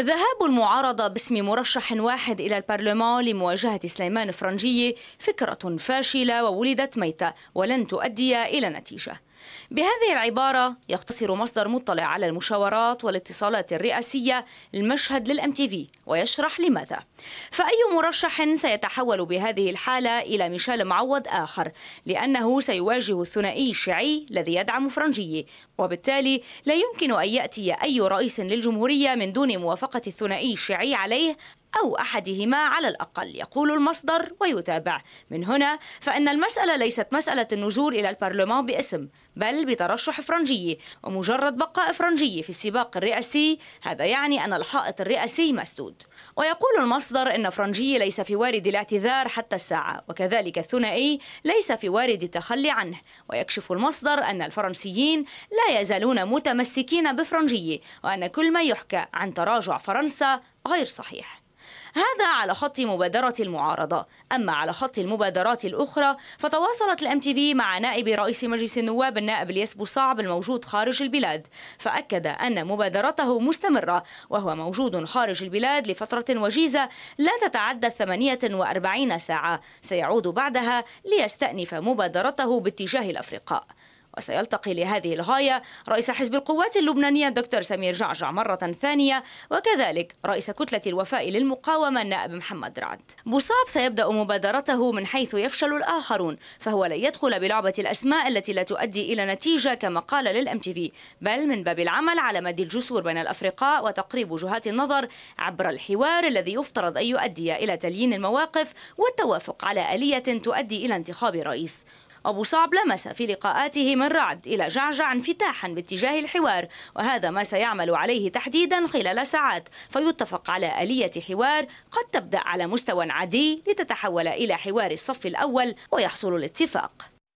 ذهاب المعارضة باسم مرشح واحد إلى البرلمان لمواجهة سليمان فرنجية فكرة فاشلة وولدت ميتة ولن تؤدي إلى نتيجة بهذه العبارة يقتصر مصدر مطلع على المشاورات والاتصالات الرئاسية المشهد للام تي في ويشرح لماذا فأي مرشح سيتحول بهذه الحالة إلى ميشيل معوض آخر لأنه سيواجه الثنائي الشيعي الذي يدعم فرنجية وبالتالي لا يمكن أن يأتي أي رئيس للجمهورية من دون موافقة الموافقة الثنائي الشيعي عليه أو أحدهما على الأقل يقول المصدر ويتابع من هنا فإن المسألة ليست مسألة النزول إلى البرلمان باسم بل بترشح فرنجي ومجرد بقاء فرنجي في السباق الرئاسي هذا يعني أن الحائط الرئاسي مسدود ويقول المصدر أن فرنجي ليس في وارد الاعتذار حتى الساعة وكذلك الثنائي ليس في وارد التخلي عنه ويكشف المصدر أن الفرنسيين لا يزالون متمسكين بفرنجي وأن كل ما يحكى عن تراجع فرنسا غير صحيح هذا على خط مبادرة المعارضة أما على خط المبادرات الأخرى فتواصلت الام تي في مع نائب رئيس مجلس النواب النائب الياس بوصعب الموجود خارج البلاد فأكد أن مبادرته مستمرة وهو موجود خارج البلاد لفترة وجيزة لا تتعدى 48 ساعة سيعود بعدها ليستأنف مبادرته باتجاه الأفرقاء وسيلتقي لهذه الغاية رئيس حزب القوات اللبنانية الدكتور سمير جعجع مرة ثانية وكذلك رئيس كتلة الوفاء للمقاومة النائب محمد رعد مصاب سيبدأ مبادرته من حيث يفشل الآخرون فهو لن يدخل بلعبة الأسماء التي لا تؤدي إلى نتيجة كما قال للأم تي في بل من باب العمل على مد الجسور بين الأفرقاء وتقريب وجهات النظر عبر الحوار الذي يفترض أن يؤدي إلى تليين المواقف والتوافق على آلية تؤدي إلى انتخاب رئيس أبو صعب لمس في لقاءاته من رعد إلى جعجع انفتاحا باتجاه الحوار وهذا ما سيعمل عليه تحديدا خلال ساعات فيتفق على آلية حوار قد تبدأ على مستوى عادي لتتحول إلى حوار الصف الأول ويحصل الاتفاق